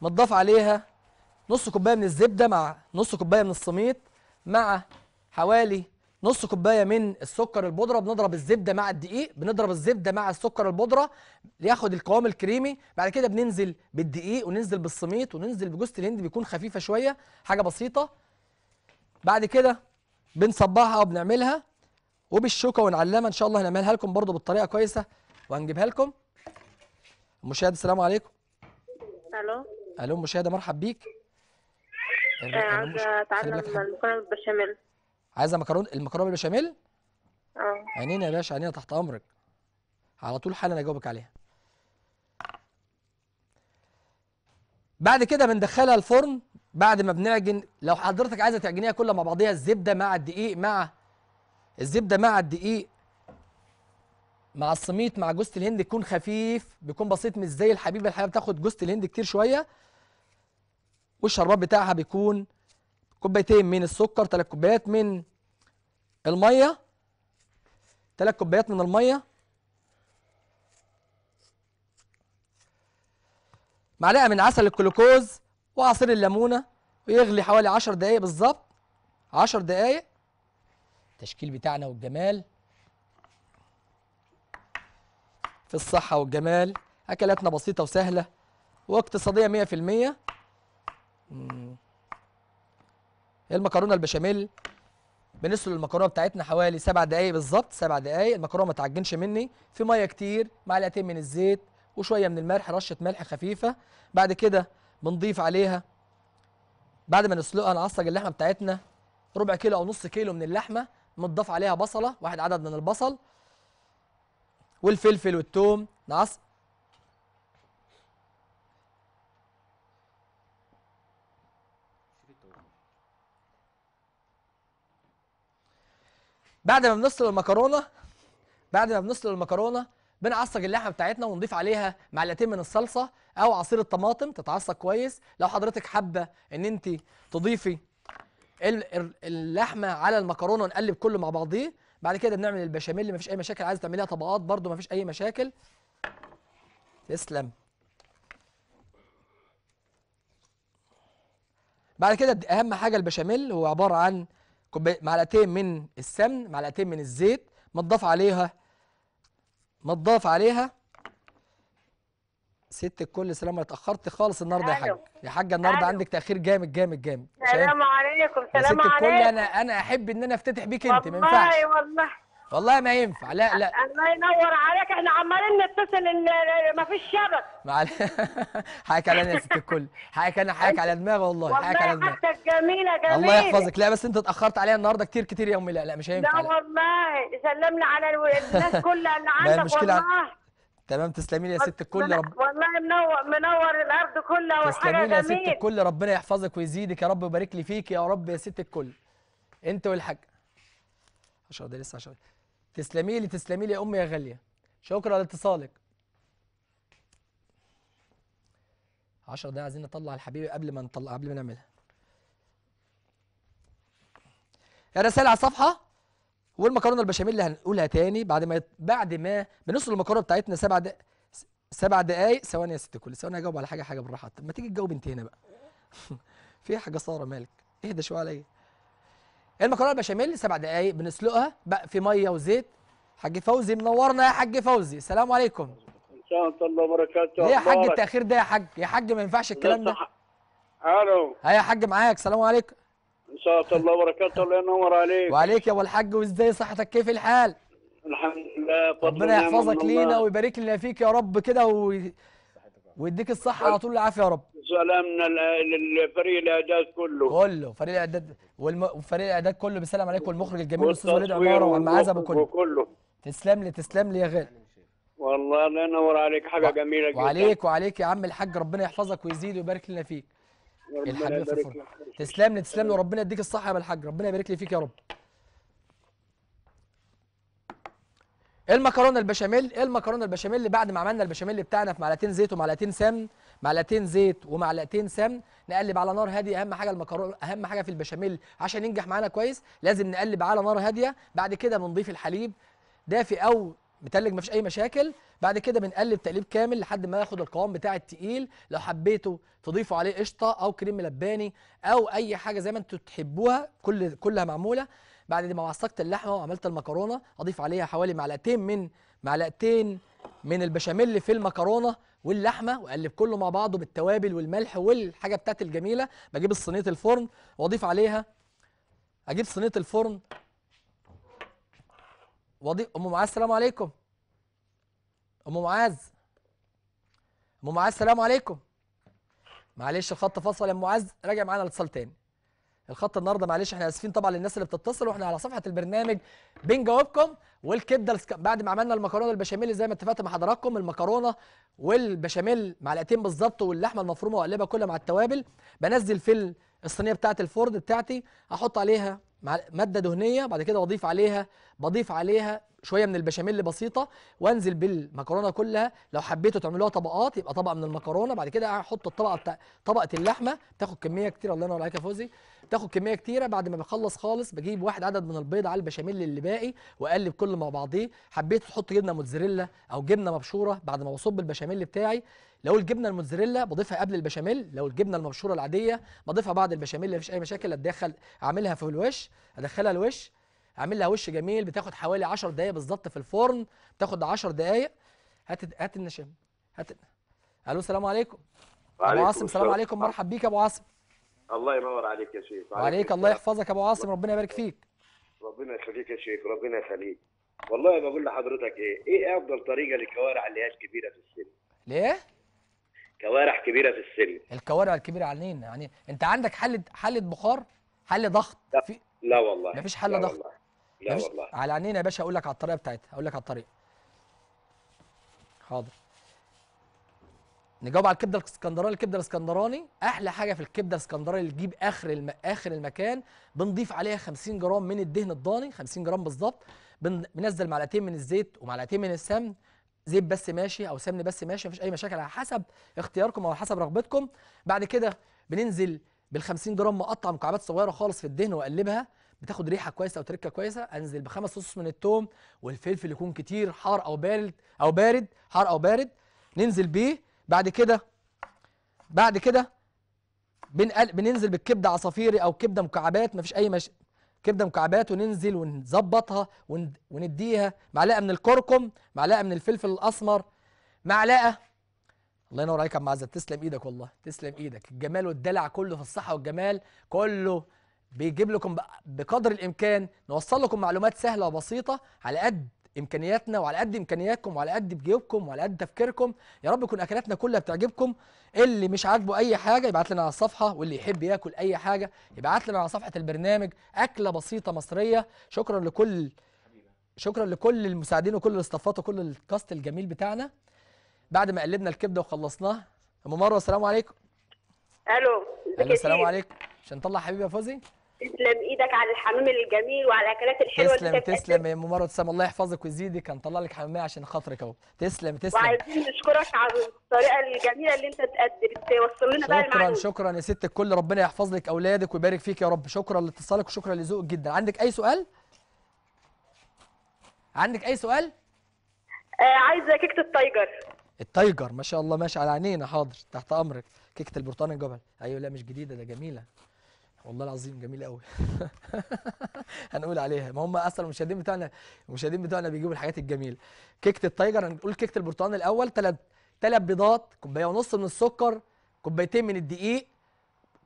متضاف عليها نص كوبايه من الزبده مع نص كوبايه من الصميت مع حوالي نص كوبايه من السكر البودره بنضرب الزبده مع الدقيق بنضرب الزبده مع السكر البودره لياخد القوام الكريمي بعد كده بننزل بالدقيق وننزل بالصميت وننزل بجوزة الهند بيكون خفيفه شويه حاجه بسيطه بعد كده بنصبعها اه وبنعملها وبالشوكه ونعلمها ان شاء الله هنعملها لكم برضو بالطريقه كويسه وهنجيبها لكم مشاهد السلام عليكم الو الو مشاهده مرحب بيك آه، عايزه اتعلم المكرونه بالبشاميل عايزه مكرونه المكرونه بالبشاميل اه عينينا يا باشا عينينا تحت امرك على طول حالا اجاوبك عليها بعد كده بندخلها الفرن بعد ما بنعجن لو حضرتك عايزه تعجنيها كلها مع بعضيها الزبده مع الدقيق مع الزبده مع الدقيق مع السميط مع جوزه الهند يكون خفيف بيكون بسيط مش زي الحبيبه الحبيبه بتاخد جوزه الهند كتير شويه والشربات بتاعها بيكون كوبايتين من السكر ثلاث كوبايات من الميه ثلاث كوبايات من الميه معلقه من عسل الجلوكوز وعصير الليمونه ويغلي حوالي 10 دقائق بالظبط 10 دقائق التشكيل بتاعنا والجمال في الصحه والجمال اكلاتنا بسيطه وسهله واقتصاديه 100% المكرونه البشاميل بنسلق المكرونه بتاعتنا حوالي سبع دقائق بالظبط سبع دقائق المكرونه ما تعجنش مني في ميه كتير معلقتين من الزيت وشويه من الملح رشه ملح خفيفه بعد كده بنضيف عليها بعد ما نسلقها نعصج اللحمه بتاعتنا ربع كيلو او نص كيلو من اللحمه متضاف عليها بصله واحد عدد من البصل والفلفل والثوم نعص بعد ما بنسلق المكرونه بعد ما بنسلق المكرونه بنعصج اللحمه بتاعتنا ونضيف عليها معلقتين من الصلصه او عصير الطماطم تتعصج كويس لو حضرتك حابه ان انت تضيفي اللحمه على المكرونه ونقلب كله مع بعضيه بعد كده بنعمل البشاميل مفيش اي مشاكل عايزه تعمليها طبقات برده مفيش اي مشاكل تسلم بعد كده اهم حاجه البشاميل هو عباره عن معلقتين من السمن معلقتين من الزيت متضاف عليها نضاف عليها ست الكل سلام اتاخرت خالص النهارده يا حاجه يا حاجه النهارده عندك تاخير جامد جامد جامد سلام عليكم سلام عليكم ست الكل انا انا احب ان انا افتتح بيك انت ما ينفعش والله والله والله ما ينفع لا لا الله ينور عليك احنا عمالين نتصل ان مفيش شبكه معل... حقك علينا يا ست الكل حقك انا حقك على دماغي والله حقك على دماغي والله جميله جميله الله يحفظك لا بس انت اتاخرت عليا النهارده كتير كتير يا امي لا لا مش هينفع لا والله سلمنا على الناس كلها اللي عندك والله عن... تمام تسلمي لي يا ست الكل رب والله منور منور الارض كلها والحاجه جميله تسلمي يا ست الكل ربنا يحفظك ويزيدك يا رب ويبارك لي فيك يا رب يا ست الكل انت والحاج 10 دقايق لسه 10 دقايق تسلمي لي تسلمي لي يا امي يا غاليه شكرا على اتصالك 10 دقايق عايزين نطلع الحبيبي قبل ما نطلع قبل ما نعملها يا رساله على الصفحه والمكرونه البشاميل اللي هنقولها تاني بعد ما بعد ما بنوصل المكرونه بتاعتنا سبع دقائق سبع دقائق ثواني يا ست كل ثواني هجاوب على حاجه حاجه بالراحه ما تيجي تجاوب انت هنا بقى في حاجه ساره مالك اهدى شويه عليا المكرونه البشاميل سبع دقائق بنسلقها بقى في ميه وزيت حاج فوزي منورنا يا حاج فوزي السلام عليكم ان شاء الله وبركاته ليه يا حاج التاخير ده يا حاج يا حاج ما ينفعش الكلام ده الو ها يا حاج معاك السلام عليكم ان شاء الله وبركاته الله ينور عليك وعليك يا ابو الحاج وازاي صحتك كيف الحال الحمد لله ربنا يحفظك لينا ويبارك لنا فيك يا رب كده و... ويديك الصحه على طول والعافيه يا رب سلامنا لفريق الاعداد كله كله فريق الاعداد وفريق الاعداد كله بيسلم عليك والمخرج الجميل الاستاذ وليد عماره والمعازب وكله وكله تسلم لي تسلم لي يا غالي والله الله ينور عليك حاجه جميله جدا وعليك وعليك يا عم الحاج ربنا يحفظك ويزيد ويبارك لنا فيك الحبيب في تسلم لي تسلم لي وربنا يديك الصحه يا الحاج ربنا يبارك لي فيك يا رب المكرونه البشاميل إيه المكرونه البشاميل بعد ما عملنا البشاميل بتاعنا في معلقتين زيت ومعلقتين سمن معلقتين زيت ومعلقتين سمن نقلب على نار هاديه اهم حاجه المكرونه اهم حاجه في البشاميل عشان ينجح معانا كويس لازم نقلب على نار هاديه بعد كده بنضيف الحليب دافي او متلج مفيش اي مشاكل بعد كده بنقلب تقليب كامل لحد ما ياخد القوام بتاع التقيل لو حبيتوا تضيفوا عليه قشطه او كريم لباني او اي حاجه زي ما انتوا تحبوها كل كلها معموله بعد ما وثقت اللحمه وعملت المكرونه اضيف عليها حوالي معلقتين من معلقتين من البشاميل في المكرونه واللحمه واقلب كله مع بعضه بالتوابل والملح والحاجه بتاعتي الجميله بجيب صينيه الفرن واضيف عليها اجيب صينيه الفرن واضيف ام معاذ السلام عليكم ام معاذ ام معاذ السلام عليكم معلش الخط فصل يا ام معاذ راجع معانا الاتصال تاني الخط النهارده معلش احنا اسفين طبعا للناس اللي بتتصل واحنا على صفحه البرنامج بنجاوبكم والكبده بعد ما عملنا المكرونه البشاميل زي ما اتفقت مع حضراتكم المكرونه والبشاميل معلقتين بالظبط واللحمه المفرومه واقلبها كلها مع التوابل بنزل في الصينيه بتاعه الفرد بتاعتي احط عليها ماده دهنيه بعد كده واضيف عليها بضيف عليها شويه من البشاميل بسيطه وانزل بالمكرونه كلها لو حبيتوا تعملوها طبقات يبقى طبقه من المكرونه بعد كده احط الطبقه بتاع طبقه اللحمه تاخد كميه كتير الله ينور عليك يا فوزي تاخد كميه كتيره بعد ما بخلص خالص بجيب واحد عدد من البيض على البشاميل اللي باقي واقلب كله مع بعضيه حبيت تحط جبنه موتزاريلا او جبنه مبشوره بعد ما بصب البشاميل بتاعي لو الجبنه الموتزاريلا بضيفها قبل البشاميل لو الجبنه المبشوره العاديه بضيفها بعد البشاميل مفيش اي مشاكل اتدخل اعملها في الوش ادخلها الوش اعمل لها وش جميل بتاخد حوالي 10 دقائق بالظبط في الفرن بتاخد 10 دقائق هات هات النشام هات الو السلام عليكم ابو عاصم السلام عليكم مرحب بيك يا ابو عاصم الله ينور عليك يا شيخ وعليك الله يحفظك يا ابو عاصم ربنا يبارك فيك ربنا يخليك يا شيخ ربنا يخليك والله بقول لحضرتك ايه ايه افضل طريقه للكوارع اللي هي الكبيره في السن ليه كوارع كبيره في السن الكوارع الكبيره على علينا يعني انت عندك حل حل بخار حل ضغط لا, في... لا والله مفيش حل ضغط والله. لا مفيش... والله على عينينا يا باشا اقول لك على الطريقه بتاعتها اقول لك على الطريقه حاضر نجاوب على الكبده الاسكندراني الكبده الاسكندراني احلى حاجه في الكبده الاسكندراني اللي تجيب اخر الم... اخر المكان بنضيف عليها 50 جرام من الدهن الضاني 50 جرام بالظبط بن... بنزل معلقتين من الزيت ومعلقتين من السمن زيت بس ماشي او سمن بس ماشي مفيش اي مشاكل على حسب اختياركم او حسب رغبتكم بعد كده بننزل بال 50 جرام مقطع مكعبات صغيره خالص في الدهن واقلبها بتاخد ريحه كويسه وتركه كويسه انزل بخمس فصوص من الثوم والفلفل يكون كتير حار او بارد او بارد حار او بارد ننزل بيه بعد كده بعد كده بنقل بننزل بالكبده عصافيري او كبده مكعبات مفيش اي مش... كبده مكعبات وننزل ونظبطها ون... ونديها معلقه من الكركم معلقه من الفلفل الاسمر معلقه الله ينور عليك يا عم عزت تسلم ايدك والله تسلم ايدك الجمال والدلع كله في الصحه والجمال كله بيجيب لكم بقدر الامكان نوصل لكم معلومات سهله وبسيطه على قد امكانياتنا وعلى قد امكانياتكم وعلى قد جيوبكم وعلى قد تفكيركم يا رب تكون اكلاتنا كلها بتعجبكم اللي مش عاجبه اي حاجه يبعت لنا على الصفحه واللي يحب ياكل اي حاجه يبعت لنا على صفحه البرنامج اكله بسيطه مصريه شكرا لكل شكرا لكل المساعدين وكل الاستفات وكل الكاست الجميل بتاعنا بعد ما قلبنا الكبده وخلصناه ام مروه السلام عليكم الو السلام عليكم عشان نطلع حبيبي يا فوزي تسلم ايدك على الحمام الجميل وعلى الاكلات الحلوه تسلم تسلم يا ام مروه تسلم الله يحفظك ويزيدك هنطلع لك حماميه عشان خاطرك اهو تسلم تسلم وعايزين نشكرك على الطريقه الجميله اللي انت توصل لنا بقى شكرا شكرا يا ست الكل ربنا يحفظ لك اولادك ويبارك فيك يا رب شكرا لاتصالك وشكرا لذوقك جدا عندك اي سؤال عندك اي سؤال آه عايزه كيكه التايجر التايجر ما شاء الله ماشي على عينينا حاضر تحت امرك كيكه البرتقال الجبل ايوه لا مش جديده ده جميله والله العظيم جميل قوي هنقول عليها ما هم اصلا المشاهدين بتوعنا المشاهدين بتوعنا بيجيبوا الحاجات الجميله كيكه التايجر هنقول كيكه البرتقال الاول ثلاث ثلاث بيضات كوبايه ونص من السكر كوبايتين من الدقيق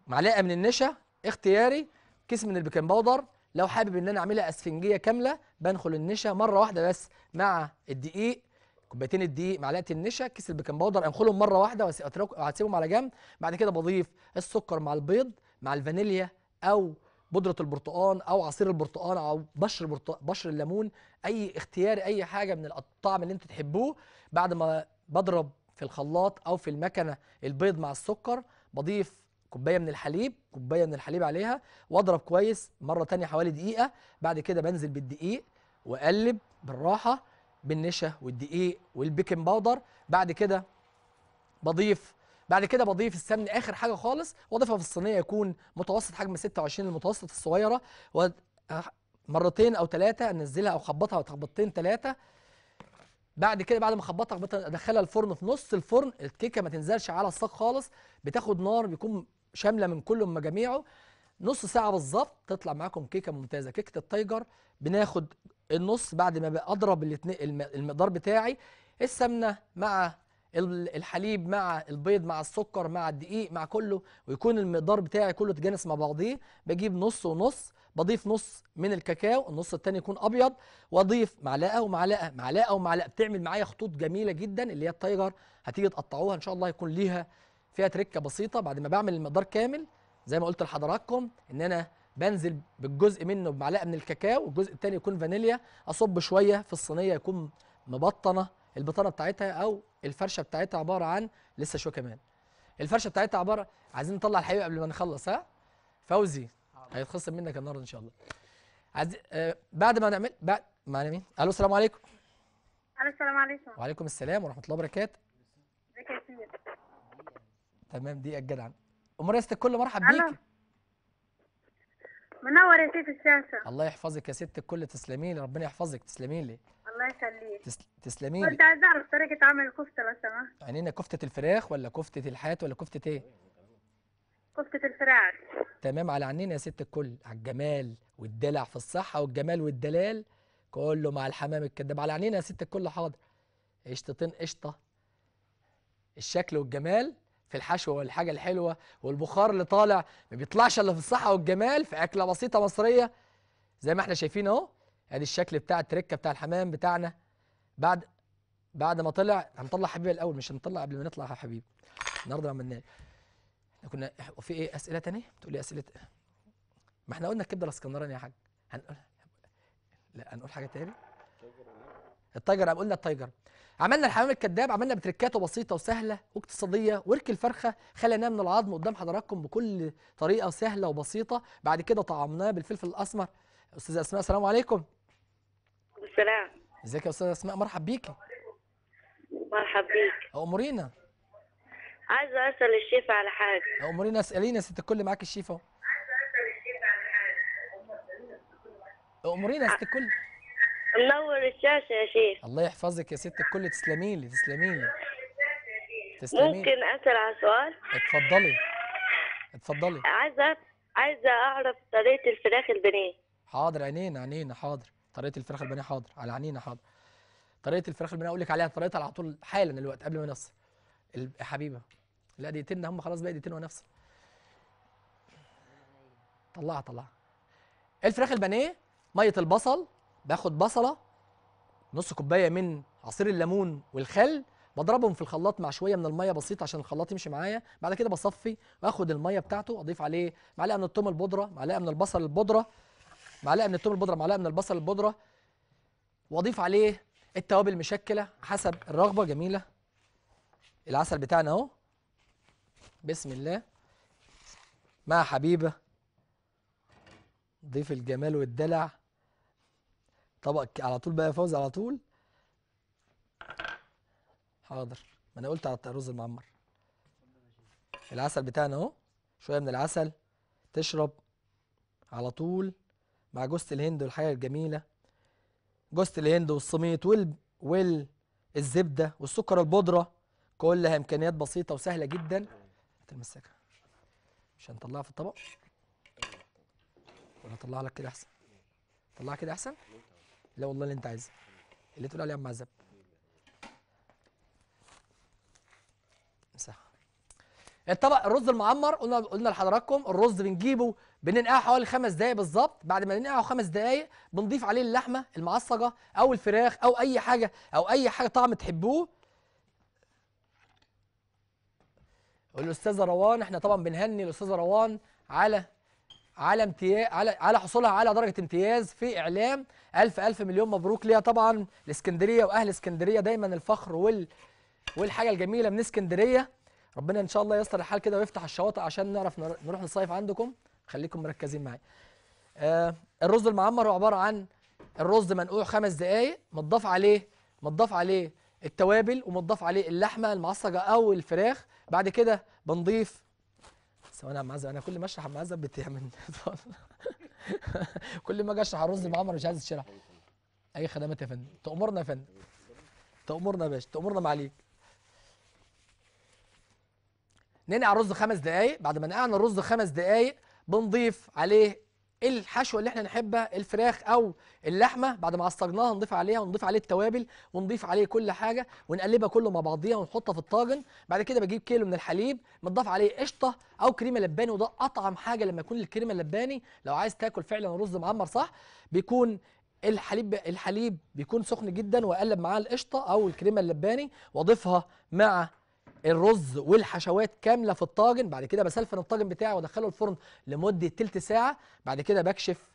معلقه من النشا اختياري كيس من البيكنج باودر لو حابب ان انا اعملها اسفنجيه كامله بنخل النشا مره واحده بس مع الدقيق كوبايتين الدقيق معلقه النشا كيس البيكنج باودر انخلهم مره واحده وهسيبهم على جنب بعد كده بضيف السكر مع البيض مع الفانيليا او بودره البرتقال او عصير البرتقال او بشر بشر الليمون اي اختياري اي حاجه من الطعم اللي انت تحبوه بعد ما بضرب في الخلاط او في المكنه البيض مع السكر بضيف كوبايه من الحليب كوبايه من الحليب عليها واضرب كويس مره تانية حوالي دقيقه بعد كده بنزل بالدقيق واقلب بالراحه بالنشا والدقيق والبيكنج باودر بعد كده بضيف بعد كده بضيف السمن اخر حاجه خالص واضيفها في الصينيه يكون متوسط حجم 26 المتوسط الصغيره مرتين او ثلاثه انزلها او خبطها تخبطتين ثلاثه بعد كده بعد ما اخبطها ادخلها الفرن في نص الفرن الكيكه ما تنزلش على الصاج خالص بتاخد نار بيكون شامله من كل مجاميعه نص ساعه بالظبط تطلع معاكم كيكه ممتازه كيكه التايجر بناخد النص بعد ما اضرب الاثنين المقدار بتاعي السمنه مع الحليب مع البيض مع السكر مع الدقيق مع كله ويكون المقدار بتاعي كله تجانس مع بعضيه بجيب نص ونص بضيف نص من الكاكاو النص الثاني يكون ابيض واضيف معلقه ومعلقه معلقه ومعلقه بتعمل معايا خطوط جميله جدا اللي هي التايجر هتيجي تقطعوها ان شاء الله يكون ليها فيها تركه بسيطه بعد ما بعمل المقدار كامل زي ما قلت لحضراتكم ان انا بنزل بالجزء منه بمعلقه من الكاكاو والجزء الثاني يكون فانيليا اصب شويه في الصينيه يكون مبطنه البطانه بتاعتها او الفرشه بتاعتها عباره عن لسه شويه كمان الفرشه بتاعتها عباره عايزين نطلع الحقيقه قبل ما نخلص ها فوزي هيتخصم منك النهارده ان شاء الله عايز... آه بعد ما نعمل بعد معانا مين الو السلام عليكم السلام عليكم وعليكم السلام ورحمه الله وبركاته ازيك يا تمام دي الجدع يا ست الكل مرحب بيك منور يا سيدي الشاشه الله يحفظك يا ست الكل تسلمي لي ربنا يحفظك تسلمي لي الله يسلمك تسل... تسلمي لي كنت عايزه اعرف طريقه عمل الكفته لو سمحت عينينا كفته الفراخ ولا كفته الحات ولا كفته ايه كفته الفراخ تمام على عينينا يا ست الكل على الجمال والدلع في الصحه والجمال والدلال كله مع الحمام الكداب على عينينا يا ست الكل حاضر قشطتين قشطه الشكل والجمال في الحشوه والحاجه الحلوه والبخار اللي طالع ما بيطلعش الا في الصحه والجمال في اكله بسيطه مصريه زي ما احنا شايفين اهو ادي الشكل بتاع التركه بتاع الحمام بتاعنا بعد بعد ما طلع هنطلع حبيبي الاول مش هنطلع قبل ما نطلع يا حبيبي النهارده ما عملناش احنا كنا وفي ايه اسئله ثانيه بتقول لي إيه اسئله ما احنا قلنا الكبده الاسكندراني يا حاج هنقول لا هنقول حاجه ثاني التايجر قلنا التايجر عملنا الحمام الكذاب عملنا بتركاته بسيطه وسهله واقتصاديه ورك الفرخه خليناه من العظم قدام حضراتكم بكل طريقه سهله وبسيطه بعد كده طعمناه بالفلفل الاسمر استاذه اسماء السلام عليكم السلام ازيك يا استاذه اسماء مرحب بيكي مرحب بيك امورينا عايزه اسال الشيف على حاجه امورينا اسالينا ست الكل معاك الشيف اهو امورينا ست الكل منور الشاشه يا شيخ الله يحفظك يا ست الكل تسلمي لي تسلمي لي تسلمي ممكن اسال على سؤال اتفضلي اتفضلي عايزه عايزه اعرف طريقه الفراخ البنيه حاضر عينينا عينينا حاضر طريقه الفراخ البانيه حاضر على عنينا حاضر طريقه الفراخ البانيه اقول لك عليها طريقتها على طول حالا الوقت قبل ما نفصل يا حبيبه لا دقيقتين هم خلاص بقى دقيقتين ونفصل طلعها طلعها الفراخ البانيه ميه البصل باخد بصله نص كوبايه من عصير الليمون والخل بضربهم في الخلاط مع شويه من الميه بسيطه عشان الخلاط يمشي معايا بعد كده بصفي واخد الميه بتاعته اضيف عليه معلقه من الثوم البودره معلقه من البصل البودره معلقه من التوم البودره معلقه من البصل البودره واضيف عليه التوابل مشكله حسب الرغبه جميله العسل بتاعنا اهو بسم الله مع حبيبه ضيف الجمال والدلع طبق على طول بقى فوز على طول حاضر ما انا قلت على الرز المعمر العسل بتاعنا اهو شويه من العسل تشرب على طول مع جوزة الهند والحاجة الجميلة جوزة الهند والصميت وال والزبدة والسكر البودرة كلها إمكانيات بسيطة وسهلة جدا هتمسكها مش هنطلعها في الطبق ولا اطلعها لك كده أحسن طلعها كده أحسن لا والله اللي أنت عايزه اللي تقول عليه يا عم عزب مسحها الطبق الرز المعمر قلنا قلنا لحضراتكم الرز بنجيبه بننقعه حوالي خمس دقائق بالظبط بعد ما ننقعه خمس دقائق بنضيف عليه اللحمه المعصجه او الفراخ او اي حاجه او اي حاجه طعم تحبوه الاستاذه روان احنا طبعا بنهني الاستاذه روان على على امتياز على على حصولها على درجه امتياز في اعلام الف الف مليون مبروك ليها طبعا الاسكندريه واهل اسكندريه دايما الفخر وال والحاجه الجميله من اسكندريه ربنا ان شاء الله يستر الحال كده ويفتح الشواطئ عشان نعرف نروح نصيف عندكم خليكم مركزين معايا آه الرز المعمر هو عباره عن الرز منقوع خمس دقائق متضاف عليه متضاف عليه التوابل ومتضاف عليه اللحمه المعصجه او الفراخ بعد كده بنضيف ثواني يا عم انا كل ما اشرح عم معزب بتعمل كل ما اجي اشرح الرز المعمر مش عايز تشرح اي خدمات يا فندم تامرنا يا فندم تامرنا يا باشا تامرنا معاليك ننقع الرز خمس دقايق بعد ما نقعنا الرز خمس دقايق بنضيف عليه الحشوه اللي احنا نحبها الفراخ او اللحمه بعد ما عصجناها نضيف عليها ونضيف عليه التوابل ونضيف عليه كل حاجه ونقلبها كله مع بعضيها ونحطها في الطاجن بعد كده بجيب كيلو من الحليب متضاف عليه قشطه او كريمه لباني وده اطعم حاجه لما يكون الكريمه اللباني لو عايز تاكل فعلا رز معمر صح بيكون الحليب الحليب بيكون سخن جدا واقلب معاه القشطه او الكريمه اللباني واضيفها مع الرز والحشوات كامله في الطاجن بعد كده بسلفن الطاجن بتاعي وادخله الفرن لمده تلت ساعه بعد كده بكشف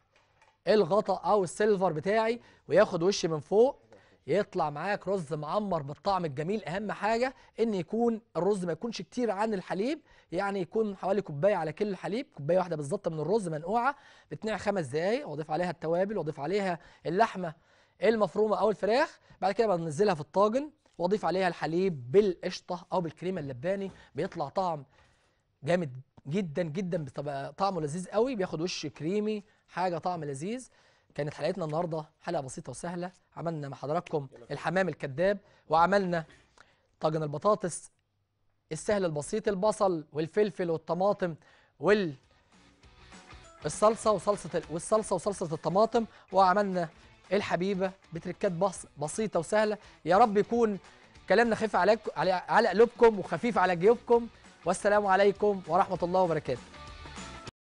الغطاء او السيلفر بتاعي وياخد وشي من فوق يطلع معاك رز معمر بالطعم الجميل اهم حاجه ان يكون الرز ما يكونش كتير عن الحليب يعني يكون حوالي كوبايه على كل الحليب كوبايه واحده بالظبط من الرز منقوعه بتنقع خمس دقائق واضيف عليها التوابل واضيف عليها اللحمه المفرومه او الفراخ بعد كده بنزلها في الطاجن واضيف عليها الحليب بالقشطه او بالكريمه اللباني بيطلع طعم جامد جدا جدا طعمه لذيذ قوي بياخد وش كريمي حاجه طعم لذيذ كانت حلقتنا النهارده حلقه بسيطه وسهله عملنا مع حضراتكم الحمام الكذاب وعملنا طاجن البطاطس السهل البسيط البصل والفلفل والطماطم وال الصلصه وصلصه والصلصه وصلصه الطماطم وعملنا الحبيبه بتركات بس بسيطه وسهله يا رب يكون كلامنا خفيف على قلوبكم وخفيف على جيوبكم والسلام عليكم ورحمه الله وبركاته